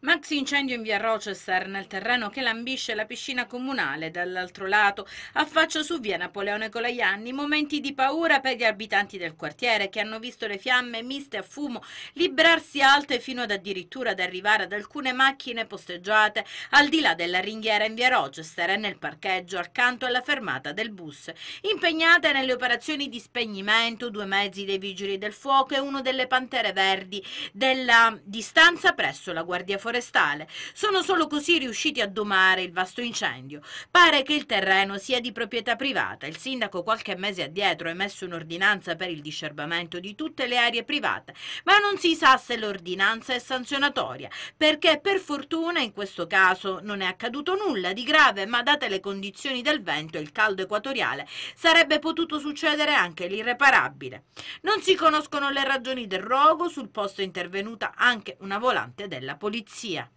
Maxi incendio in via Rochester nel terreno che lambisce la piscina comunale dall'altro lato. Affaccio su via Napoleone Colaianni, momenti di paura per gli abitanti del quartiere che hanno visto le fiamme miste a fumo librarsi alte fino ad addirittura ad arrivare ad alcune macchine posteggiate al di là della ringhiera in via Rochester e nel parcheggio accanto alla fermata del bus. Impegnate nelle operazioni di spegnimento due mezzi dei vigili del fuoco e uno delle pantere verdi della distanza presso la Guardia forestale. Sono solo così riusciti a domare il vasto incendio. Pare che il terreno sia di proprietà privata. Il sindaco qualche mese addietro ha emesso un'ordinanza per il discerbamento di tutte le aree private, ma non si sa se l'ordinanza è sanzionatoria, perché per fortuna in questo caso non è accaduto nulla di grave, ma date le condizioni del vento e il caldo equatoriale sarebbe potuto succedere anche l'irreparabile. Non si conoscono le ragioni del rogo, sul posto è intervenuta anche una volante della polizia. 是啊。